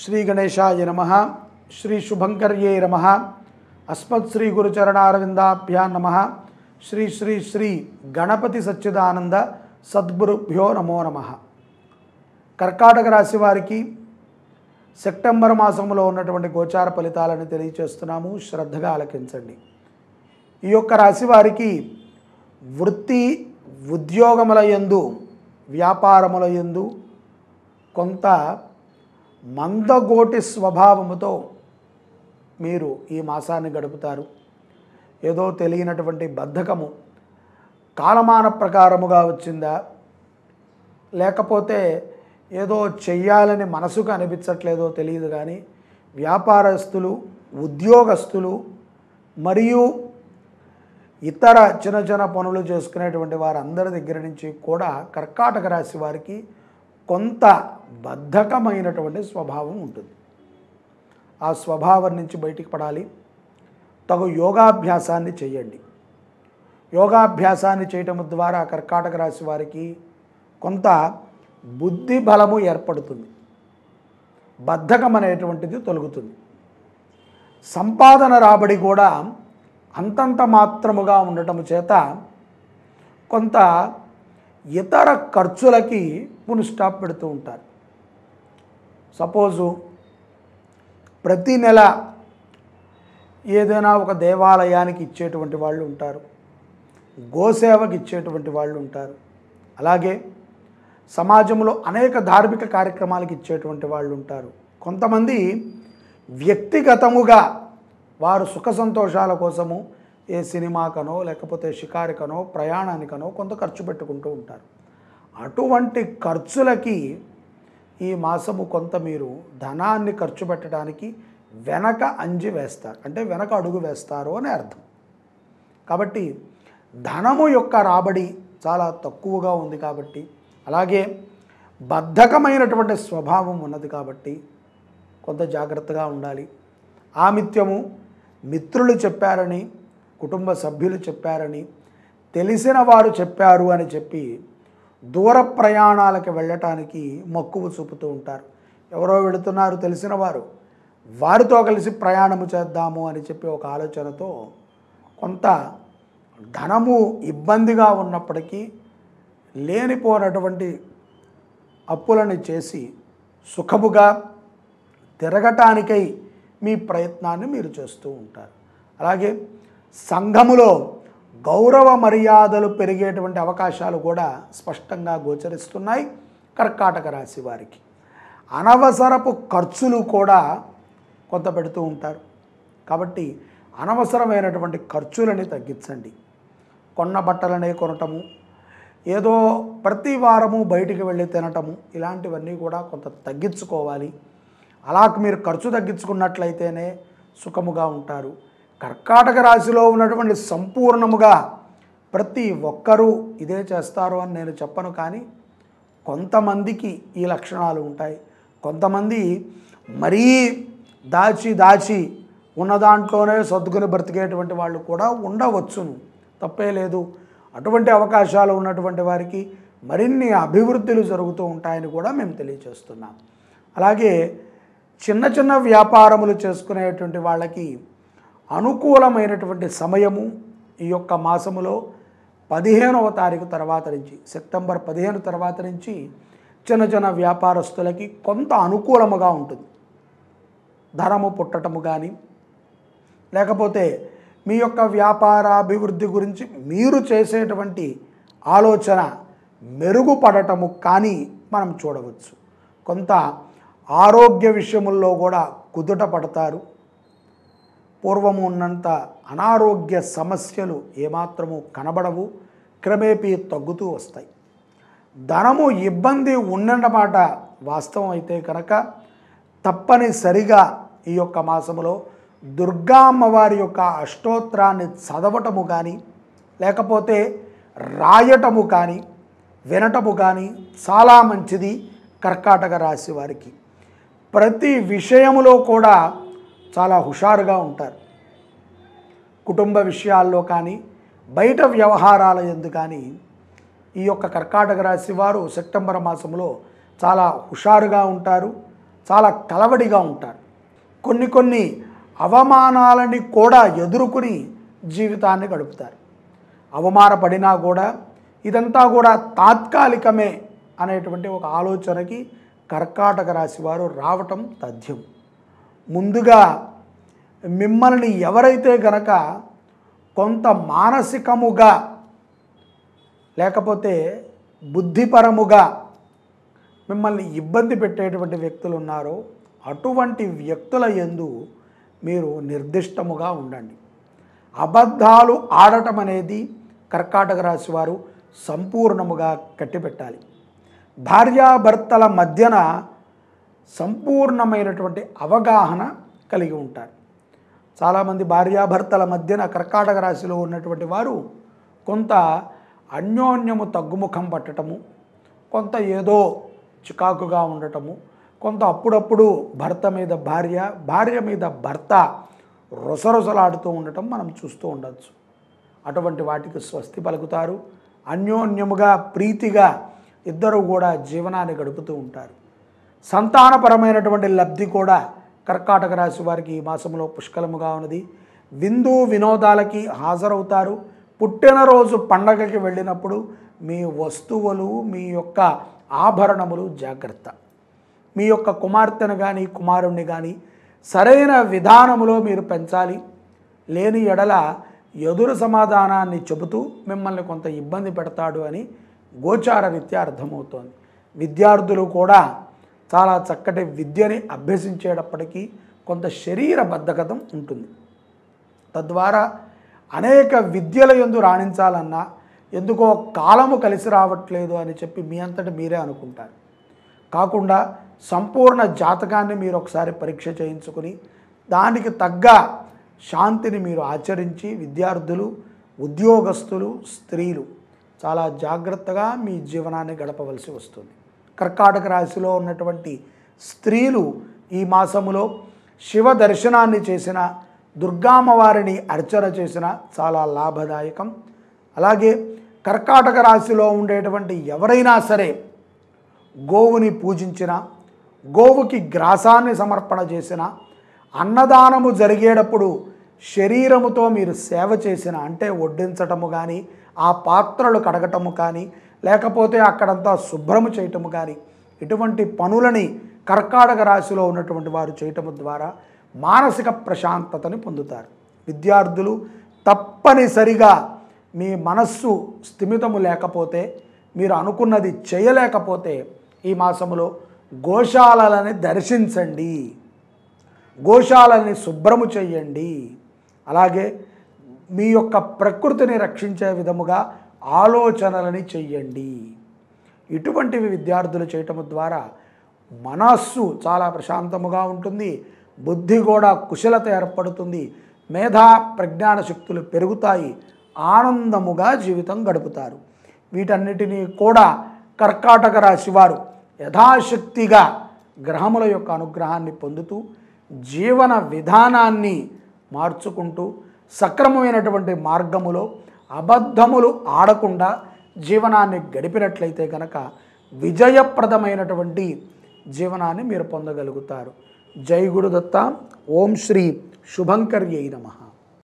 శ్రీ గణేశాయ నమ శ్రీ శుభంకర్యే నమ అస్మత్ శ్రీ గురుచరణారవిందాభ్యా నమ శ్రీ శ్రీ శ్రీ గణపతి సచ్చిదానంద సద్గురుభ్యో నమో నమ కర్కాటక రాశి వారికి సెప్టెంబర్ మాసంలో ఉన్నటువంటి గోచార ఫలితాలను తెలియచేస్తున్నాము శ్రద్ధగా ఆలకించండి ఈ యొక్క రాశి వారికి వృత్తి ఉద్యోగముల ఎందు వ్యాపారముల ఎందు కొంత మందగోటి స్వభావముతో మీరు ఈ మాసాన్ని గడుపుతారు ఏదో తెలియనటువంటి బద్ధకము కాలమాన ప్రకారముగా వచ్చిందా లేకపోతే ఏదో చెయ్యాలని మనసుకు అనిపించట్లేదో తెలియదు కానీ వ్యాపారస్తులు ఉద్యోగస్తులు మరియు ఇతర చిన్న చిన్న పనులు చేసుకునేటువంటి వారందరి దగ్గర నుంచి కూడా కర్కాటక రాశి వారికి కొంత బద్ధకమైనటువంటి స్వభావం ఉంటుంది ఆ స్వభావం నుంచి బయటికి పడాలి తగు యోగాభ్యాసాన్ని చేయండి యోగాభ్యాసాన్ని చేయటం ద్వారా కర్కాటక రాశి వారికి కొంత బుద్ధి బలము ఏర్పడుతుంది బద్ధకం అనేటువంటిది తొలుగుతుంది సంపాదన రాబడి కూడా అంతంత మాత్రముగా ఉండటం చేత కొంత ఇతర ఖర్చులకి పుని స్టాప్ పెడుతూ ఉంటారు సపోజు ప్రతి నెల ఏదైనా ఒక దేవాలయానికి ఇచ్చేటువంటి వాళ్ళు ఉంటారు గోసేవకి ఇచ్చేటువంటి వాళ్ళు ఉంటారు అలాగే సమాజంలో అనేక ధార్మిక కార్యక్రమాలకు ఇచ్చేటువంటి వాళ్ళు ఉంటారు కొంతమంది వ్యక్తిగతముగా వారు సుఖ సంతోషాల కోసము ఏ సినిమాకనో లేకపోతే షికారికనో ప్రయాణానికనో కొంత ఖర్చు పెట్టుకుంటూ ఉంటారు అటువంటి ఖర్చులకి ఈ మాసము కొంత మీరు ధనాన్ని ఖర్చు పెట్టడానికి వెనక అంజి వేస్తారు అంటే వెనక అడుగు వేస్తారు అని అర్థం కాబట్టి ధనము యొక్క రాబడి చాలా తక్కువగా ఉంది కాబట్టి అలాగే బద్ధకమైనటువంటి స్వభావం ఉన్నది కాబట్టి కొంత జాగ్రత్తగా ఉండాలి ఆమిత్యము మిత్రులు చెప్పారని కుటుంబ సభ్యులు చెప్పారని తెలిసిన వారు చెప్పారు అని చెప్పి దూర ప్రయాణాలకు వెళ్ళటానికి మక్కువ చూపుతూ ఉంటారు ఎవరో వెళుతున్నారు తెలిసిన వారు వారితో కలిసి ప్రయాణము చేద్దాము అని చెప్పి ఒక ఆలోచనతో కొంత ధనము ఇబ్బందిగా ఉన్నప్పటికీ లేనిపోనటువంటి అప్పులను చేసి సుఖముగా తిరగటానికై మీ ప్రయత్నాన్ని మీరు చేస్తూ ఉంటారు అలాగే సంఘములో గౌరవ మర్యాదలు పెరిగేటువంటి అవకాశాలు కూడా స్పష్టంగా గోచరిస్తున్నాయి కర్కాటక రాశి వారికి అనవసరపు ఖర్చులు కూడా కొంత పెడుతూ ఉంటారు కాబట్టి అనవసరమైనటువంటి ఖర్చులని తగ్గించండి కొన్న బట్టలనే కొనటము ఏదో ప్రతి వారము బయటికి వెళ్ళి తినటము ఇలాంటివన్నీ కూడా కొంత తగ్గించుకోవాలి అలా మీరు ఖర్చు తగ్గించుకున్నట్లయితేనే సుఖముగా ఉంటారు కర్కాటక రాశిలో ఉన్నటువంటి సంపూర్ణముగా ప్రతి ఒక్కరూ ఇదే చేస్తారు అని నేను చెప్పను కానీ కొంతమందికి ఈ లక్షణాలు ఉంటాయి కొంతమంది మరీ దాచి దాచి ఉన్న దాంట్లోనే సర్దుకుని బ్రతికేటువంటి వాళ్ళు కూడా ఉండవచ్చును తప్పే లేదు అటువంటి అవకాశాలు ఉన్నటువంటి వారికి మరిన్ని అభివృద్ధులు జరుగుతూ ఉంటాయని కూడా మేము తెలియజేస్తున్నాం అలాగే చిన్న చిన్న వ్యాపారములు చేసుకునేటువంటి వాళ్ళకి అనుకూలమైనటువంటి సమయము ఈ యొక్క మాసములో పదిహేనవ తారీఖు తర్వాత నుంచి సెప్టెంబర్ పదిహేను తర్వాత నుంచి చిన్న చిన్న వ్యాపారస్తులకి కొంత అనుకూలముగా ఉంటుంది ధనము పుట్టటము కానీ లేకపోతే మీ యొక్క వ్యాపార అభివృద్ధి గురించి మీరు చేసేటువంటి ఆలోచన మెరుగుపడటము కానీ మనం చూడవచ్చు కొంత ఆరోగ్య విషయముల్లో కూడా కుదుట పడతారు పూర్వము ఉన్నంత అనారోగ్య సమస్యలు ఏమాత్రము కనబడవు క్రమేపీ తగ్గుతూ వస్తాయి ధనము ఇబ్బంది ఉండటమాట వాస్తవం అయితే కనుక తప్పనిసరిగా ఈ యొక్క మాసములో దుర్గా అమ్మవారి యొక్క అష్టోత్తరాన్ని చదవటము కానీ లేకపోతే రాయటము కానీ వినటము కానీ చాలా మంచిది కర్కాటక రాశి వారికి ప్రతి విషయములో కూడా చాలా హుషారుగా ఉంటారు కుటుంబ విషయాల్లో కానీ బయట వ్యవహారాల ఎందు కానీ ఈ యొక్క కర్కాటక రాశి వారు సెప్టెంబర్ మాసంలో చాలా హుషారుగా ఉంటారు చాలా కలవడిగా ఉంటారు కొన్ని కొన్ని అవమానాలని కూడా ఎదుర్కొని జీవితాన్ని గడుపుతారు అవమానపడినా కూడా ఇదంతా కూడా తాత్కాలికమే అనేటువంటి ఒక ఆలోచనకి కర్కాటక రాశి వారు రావటం తథ్యం ముందుగా మిమ్మల్ని ఎవరైతే గనక కొంత మానసికముగా లేకపోతే బుద్ధిపరముగా మిమ్మల్ని ఇబ్బంది పెట్టేటువంటి వ్యక్తులు ఉన్నారో అటువంటి వ్యక్తుల ఎందు మీరు నిర్దిష్టముగా ఉండండి అబద్ధాలు ఆడటం అనేది కర్కాటక రాశి వారు సంపూర్ణముగా కట్టిపెట్టాలి భార్యాభర్తల మధ్యన సంపూర్ణమైనటువంటి అవగాహన కలిగి ఉంటారు చాలామంది భార్యాభర్తల మధ్యన కర్కాటక రాశిలో ఉన్నటువంటి వారు కొంత అన్యోన్యము తగ్గుముఖం పట్టటము కొంత ఏదో చికాకుగా ఉండటము కొంత అప్పుడప్పుడు భర్త మీద భార్య భార్య మీద భర్త రొసరొసలాడుతూ ఉండటం మనం చూస్తూ ఉండొచ్చు అటువంటి వాటికి స్వస్తి పలుకుతారు అన్యోన్యముగా ప్రీతిగా ఇద్దరు కూడా జీవనాన్ని గడుపుతూ ఉంటారు సంతానపరమైనటువంటి లబ్ధి కూడా కర్కాటక రాశి వారికి ఈ మాసంలో పుష్కలముగా ఉన్నది విందు వినోదాలకి హాజరవుతారు పుట్టినరోజు పండగకి వెళ్ళినప్పుడు మీ వస్తువులు మీ యొక్క ఆభరణములు జాగ్రత్త మీ యొక్క కుమార్తెను కానీ కుమారుణ్ణి కానీ సరైన విధానములో మీరు పెంచాలి లేని ఎడల ఎదురు సమాధానాన్ని చెబుతూ మిమ్మల్ని కొంత ఇబ్బంది పెడతాడు అని గోచార రీత్యా అర్థమవుతోంది విద్యార్థులు కూడా చాలా చక్కటి విద్యని అభ్యసించేటప్పటికీ కొంత శరీర బద్ధకతం ఉంటుంది తద్వారా అనేక విద్యల ఎందు రాణించాలన్నా ఎందుకో కాలము కలిసి రావట్లేదు అని చెప్పి మీ అంతటి మీరే అనుకుంటారు కాకుండా సంపూర్ణ జాతకాన్ని మీరు ఒకసారి పరీక్ష చేయించుకుని దానికి తగ్గ శాంతిని మీరు ఆచరించి విద్యార్థులు ఉద్యోగస్తులు స్త్రీలు చాలా జాగ్రత్తగా మీ జీవనాన్ని గడపవలసి వస్తుంది కర్కాటక రాశిలో ఉన్నటువంటి స్త్రీలు ఈ మాసములో శివ దర్శనాన్ని చేసిన దుర్గామ్మవారిని అర్చన చేసిన చాలా లాభదాయకం అలాగే కర్కాటక రాశిలో ఉండేటువంటి ఎవరైనా సరే గోవుని పూజించిన గోవుకి గ్రాసాన్ని సమర్పణ చేసిన అన్నదానము జరిగేటప్పుడు శరీరముతో మీరు సేవ చేసిన అంటే వడ్డించటము కానీ ఆ పాత్రలు కడగటము కానీ లేకపోతే అక్కడంతా శుభ్రము చేయటము కానీ ఇటువంటి పనులని కర్కాటక రాశిలో ఉన్నటువంటి వారు చేయటం ద్వారా మానసిక ప్రశాంతతని పొందుతారు విద్యార్థులు తప్పనిసరిగా మీ మనస్సు స్థిమితము లేకపోతే మీరు అనుకున్నది చేయలేకపోతే ఈ మాసంలో గోశాలని దర్శించండి గోశాలని శుభ్రము చేయండి అలాగే మీ యొక్క ప్రకృతిని రక్షించే విధముగా ఆలోచనలని చెయ్యండి ఇటువంటివి విద్యార్థులు చేయటం ద్వారా మనస్సు చాలా ప్రశాంతముగా ఉంటుంది బుద్ధి కూడా కుశలత ఏర్పడుతుంది మేధా ప్రజ్ఞాన శక్తులు పెరుగుతాయి ఆనందముగా జీవితం గడుపుతారు వీటన్నిటినీ కూడా కర్కాటక రాశివారు యథాశక్తిగా గ్రహముల యొక్క అనుగ్రహాన్ని పొందుతూ జీవన విధానాన్ని మార్చుకుంటూ సక్రమమైనటువంటి మార్గములో అబద్ధములు ఆడకుండా జీవనాన్ని గడిపినట్లయితే కనుక విజయప్రదమైనటువంటి జీవనాన్ని మీరు పొందగలుగుతారు జై గురుదత్త ఓం శ్రీ శుభంకర్యై నమ